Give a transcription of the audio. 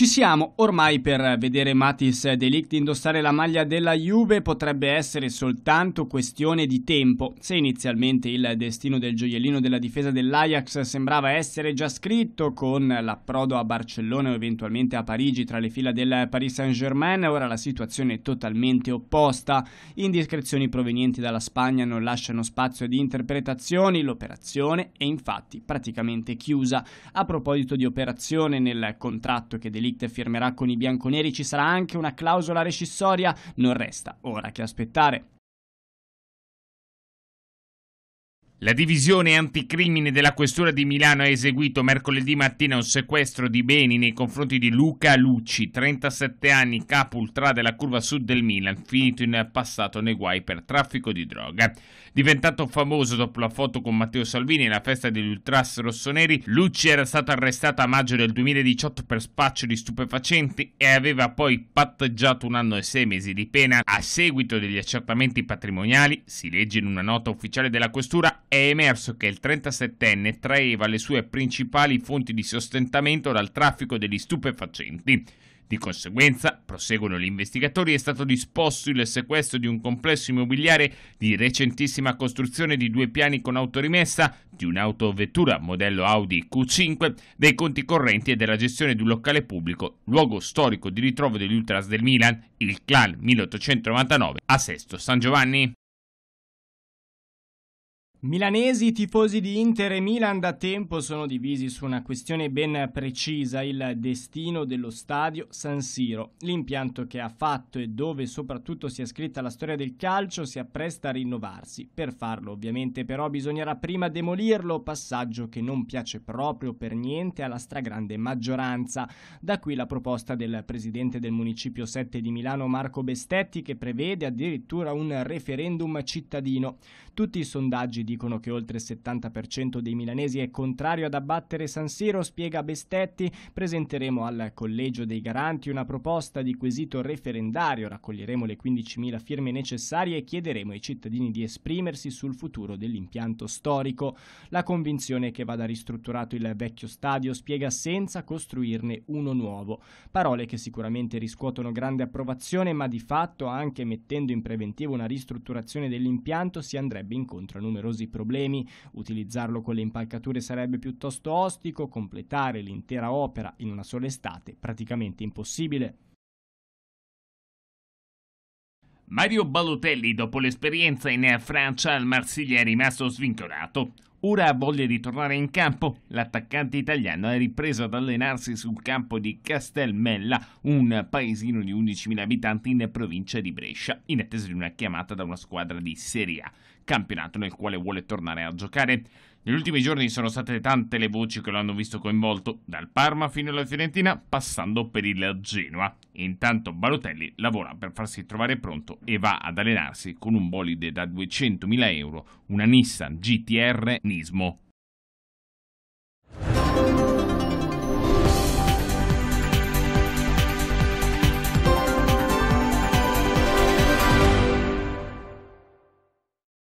Ci siamo ormai per vedere Matis Delict indossare la maglia della Juve potrebbe essere soltanto questione di tempo. Se inizialmente il destino del gioiellino della difesa dell'Ajax sembrava essere già scritto con l'approdo a Barcellona o eventualmente a Parigi tra le fila del Paris Saint-Germain, ora la situazione è totalmente opposta. Indiscrezioni provenienti dalla Spagna non lasciano spazio di interpretazioni, l'operazione è infatti praticamente chiusa. A proposito di operazione nel contratto che Delict Ligt firmerà con i bianconeri ci sarà anche una clausola rescissoria, non resta ora che aspettare. La divisione anticrimine della Questura di Milano ha eseguito mercoledì mattina un sequestro di beni nei confronti di Luca Lucci, 37 anni, capo ultra della curva sud del Milan, finito in passato nei guai per traffico di droga. Diventato famoso dopo la foto con Matteo Salvini nella festa degli ultras rossoneri, Lucci era stato arrestato a maggio del 2018 per spaccio di stupefacenti e aveva poi patteggiato un anno e sei mesi di pena a seguito degli accertamenti patrimoniali, si legge in una nota ufficiale della Questura, è emerso che il 37enne traeva le sue principali fonti di sostentamento dal traffico degli stupefacenti. Di conseguenza, proseguono gli investigatori, è stato disposto il sequestro di un complesso immobiliare di recentissima costruzione di due piani con autorimessa, di un'autovettura modello Audi Q5, dei conti correnti e della gestione di un locale pubblico, luogo storico di ritrovo degli ultras del Milan, il clan 1899 a Sesto San Giovanni. Milanesi, tifosi di Inter e Milan da tempo sono divisi su una questione ben precisa, il destino dello stadio San Siro. L'impianto che ha fatto e dove soprattutto si è scritta la storia del calcio si appresta a rinnovarsi. Per farlo ovviamente però bisognerà prima demolirlo, passaggio che non piace proprio per niente alla stragrande maggioranza. Da qui la proposta del presidente del Municipio 7 di Milano Marco Bestetti che prevede addirittura un referendum cittadino. Tutti i sondaggi di dicono che oltre il 70% dei milanesi è contrario ad abbattere San Siro, spiega Bestetti, presenteremo al Collegio dei Garanti una proposta di quesito referendario, raccoglieremo le 15.000 firme necessarie e chiederemo ai cittadini di esprimersi sul futuro dell'impianto storico. La convinzione che vada ristrutturato il vecchio stadio spiega senza costruirne uno nuovo. Parole che sicuramente riscuotono grande approvazione, ma di fatto anche mettendo in preventivo una ristrutturazione dell'impianto si andrebbe incontro a numerosi numerosi problemi, utilizzarlo con le impalcature sarebbe piuttosto ostico, completare l'intera opera in una sola estate praticamente impossibile. Mario Balotelli, dopo l'esperienza in Francia, al Marsiglia è rimasto svincolato. Ora ha voglia di tornare in campo. L'attaccante italiano è ripreso ad allenarsi sul campo di Castelmella, un paesino di 11.000 abitanti in provincia di Brescia, in attesa di una chiamata da una squadra di Serie A campionato nel quale vuole tornare a giocare. Negli ultimi giorni sono state tante le voci che lo hanno visto coinvolto, dal Parma fino alla Fiorentina, passando per il Genoa. Intanto Balotelli lavora per farsi trovare pronto e va ad allenarsi con un bolide da 200.000 euro, una Nissan GTR Nismo.